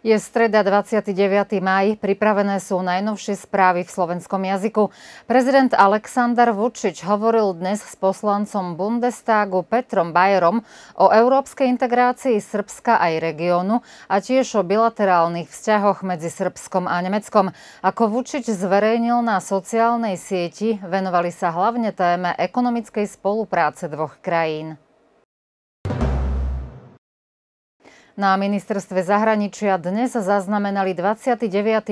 Je streda 29. maj, pripravené sú najnovšie správy v slovenskom jazyku. Prezident Aleksandar Vučič hovoril dnes s poslancom Bundestagu Petrom Bajerom o európskej integrácii Srbska aj regiónu a tiež o bilaterálnych vzťahoch medzi Srbskom a Nemeckom. Ako Vučič zverejnil na sociálnej sieti, venovali sa hlavne téme ekonomickej spolupráce dvoch krajín. Na ministerstve zahraničia dnes zaznamenali 29.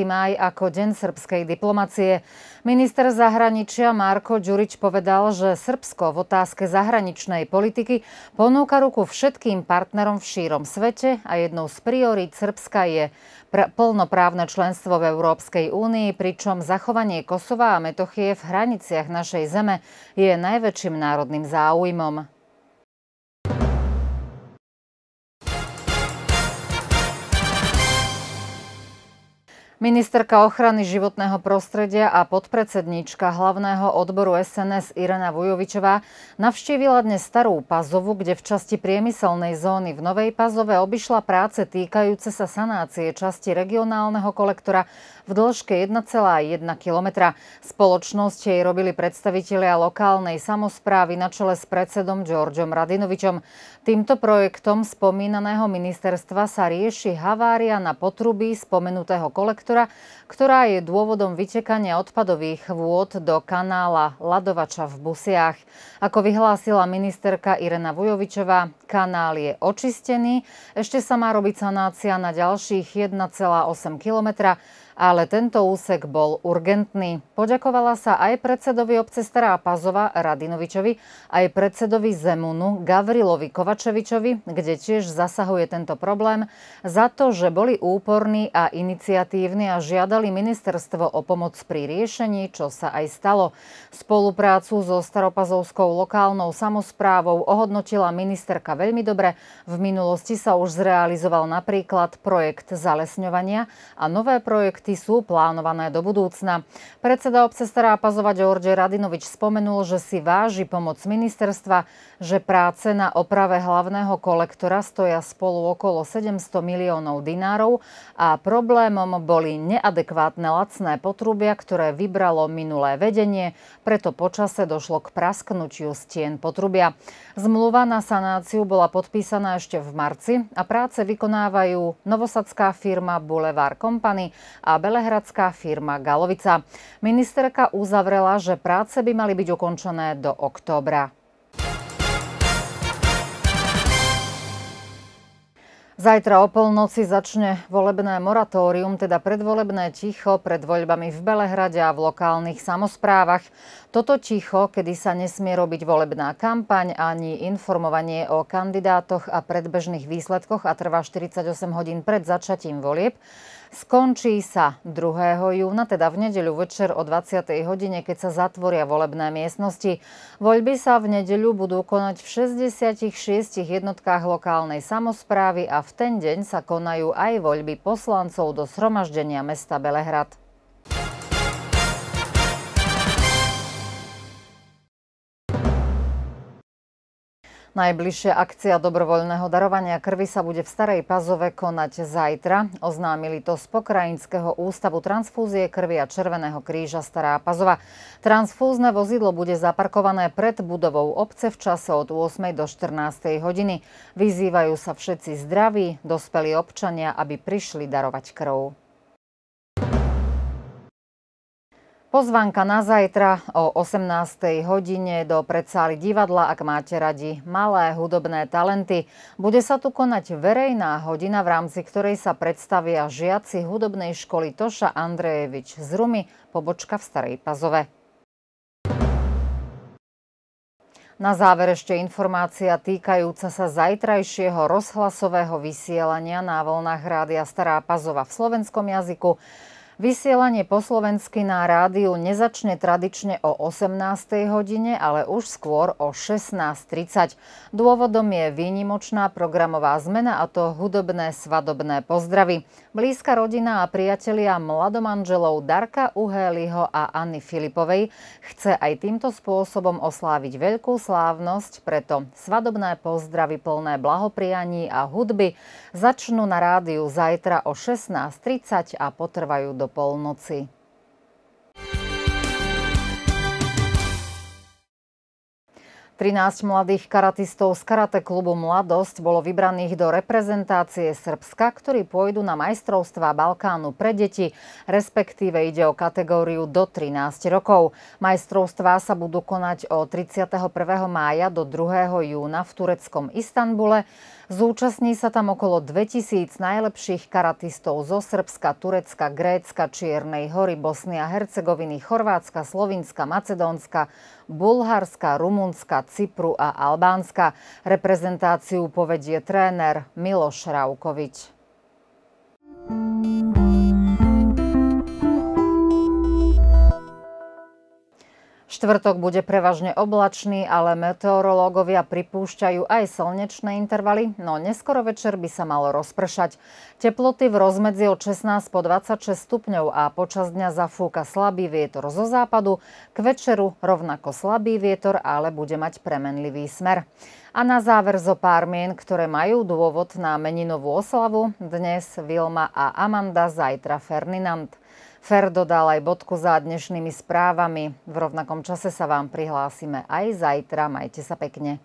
maj ako Deň srbskej diplomacie. Minister zahraničia Marko Ďurič povedal, že Srbsko v otázke zahraničnej politiky ponúka ruku všetkým partnerom v šírom svete a jednou z priorít Srbska je plnoprávne členstvo v Európskej únii, pričom zachovanie Kosova a Metochie v hraniciach našej zeme je najväčším národným záujmom. Ministerka ochrany životného prostredia a podpredsedníčka hlavného odboru SNS Irena Vujovičová navštívila dnes Starú Pazovu, kde v časti priemyselnej zóny v Novej Pazove obišla práce týkajúce sa sanácie časti regionálneho kolektora v dĺžke 1,1 kilometra. Spoločnosť jej robili predstaviteľia lokálnej samozprávy na čele s predsedom Georgiom Radinovičom. Týmto projektom spomínaného ministerstva sa rieši havária na potrubí spomenutého kolektora, ktorá je dôvodom vytekania odpadových vôd do kanála Ladovača v Busiach. Ako vyhlásila ministerka Irena Vujovičová, kanál je očistený, ešte sa má robiť sanácia na ďalších 1,8 kilometra, ale tento úsek bol urgentný. Poďakovala sa aj predsedovi obce Stará Pazova Radinovičovi, aj predsedovi Zemunu Gavrilovi Kovačevičovi, kde tiež zasahuje tento problém, za to, že boli úporní a iniciatívni a žiadali ministerstvo o pomoc pri riešení, čo sa aj stalo. Spoluprácu so staropazovskou lokálnou samozprávou ohodnotila ministerka veľmi dobre. V minulosti sa už zrealizoval napríklad projekt zalesňovania a nové projekty projekty sú plánované do budúcna. Predseda obce Stará Pazova George Radinovič spomenul, že si váži pomoc ministerstva, že práce na oprave hlavného kolektora stoja spolu okolo 700 miliónov dinárov a problémom boli neadekvátne lacné potrubia, ktoré vybralo minulé vedenie, preto počase došlo k prasknutiu stien potrubia. Zmluva na sanáciu bola podpísaná ešte v marci a práce vykonávajú novosadská firma Boulevard Company a belehradská firma Galovica. Ministerka uzavrela, že práce by mali byť ukončené do októbra. Zajtra o polnoci začne volebné moratórium, teda predvolebné ticho pred voľbami v Belehrade a v lokálnych samozprávach. Toto ticho, kedy sa nesmie robiť volebná kampaň ani informovanie o kandidátoch a predbežných výsledkoch a trvá 48 hodín pred začatím volieb, Skončí sa 2. júna, teda v nedeľu večer o 20. hodine, keď sa zatvoria volebné miestnosti. Voľby sa v nedeľu budú konať v 66 jednotkách lokálnej samozprávy a v ten deň sa konajú aj voľby poslancov do Sromaždenia mesta Belehrad. Najbližšia akcia dobrovoľného darovania krvi sa bude v Starej Pazove konať zajtra. Oznámili to z Pokrajinského ústavu transfúzie krvi a Červeného kríža Stará Pazova. Transfúzne vozidlo bude zaparkované pred budovou obce v čase od 8. do 14. hodiny. Vyzývajú sa všetci zdraví, dospelí občania, aby prišli darovať krv. Pozvanka na zajtra o 18. hodine do predsály divadla, ak máte radi malé hudobné talenty. Bude sa tu konať verejná hodina, v rámci ktorej sa predstavia žiaci hudobnej školy Toša Andrejevič z Rumy, pobočka v Starej Pazove. Na záver ešte informácia týkajúca sa zajtrajšieho rozhlasového vysielania na voľnách Rádia Stará Pazova v slovenskom jazyku. Vysielanie po slovensky na rádiu nezačne tradične o 18. hodine, ale už skôr o 16.30. Dôvodom je výnimočná programová zmena a to hudobné svadobné pozdravy. Blízka rodina a priatelia mladomanželov Darka Uhéliho a Anny Filipovej chce aj týmto spôsobom osláviť veľkú slávnosť, preto svadobné pozdravy plné blahoprianí a hudby začnú na rádiu zajtra o 16.30 a potrvajú do polnoci. Trináct mladých karatistov z Karate klubu Mladosť bolo vybraných do reprezentácie Srbska, ktorí pôjdu na majstrovstvá Balkánu pre deti, respektíve ide o kategóriu do 13 rokov. Majstrovstvá sa budú konať od 31. mája do 2. júna v tureckom Istanbule Zúčastní sa tam okolo 2000 najlepších karatistov zo Srbska, Turecka, Grécka, Čiernej hory, Bosny a Hercegoviny, Chorvátska, Slovinska, Macedónska, Bulharska, Rumunska, Cypru a Albánska. Reprezentáciu povedie tréner Miloš Raukovič. Štvrtok bude prevažne oblačný, ale meteorológovia pripúšťajú aj slnečné intervaly, no neskoro večer by sa malo rozpršať. Teploty v rozmedzi od 16 po 26 stupňov a počas dňa zafúka slabý vietor zo západu, k večeru rovnako slabý vietor, ale bude mať premenlivý smer. A na záver zo pár mien, ktoré majú dôvod na meninovú oslavu, dnes Vilma a Amanda, zajtra Ferdinand. Fer dodal aj bodku za dnešnými správami. V rovnakom čase sa vám prihlásime aj zajtra. Majte sa pekne.